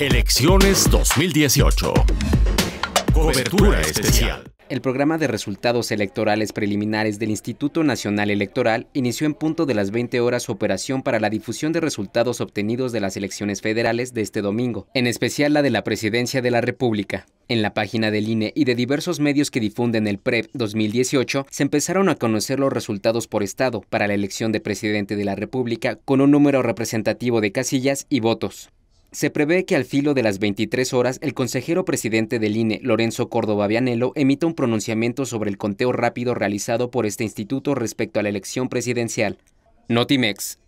Elecciones 2018. Cobertura especial. El programa de resultados electorales preliminares del Instituto Nacional Electoral inició en punto de las 20 horas su operación para la difusión de resultados obtenidos de las elecciones federales de este domingo, en especial la de la Presidencia de la República. En la página del INE y de diversos medios que difunden el PREP 2018, se empezaron a conocer los resultados por estado para la elección de presidente de la República con un número representativo de casillas y votos. Se prevé que al filo de las 23 horas el consejero presidente del INE, Lorenzo Córdoba Vianelo, emita un pronunciamiento sobre el conteo rápido realizado por este instituto respecto a la elección presidencial. Notimex,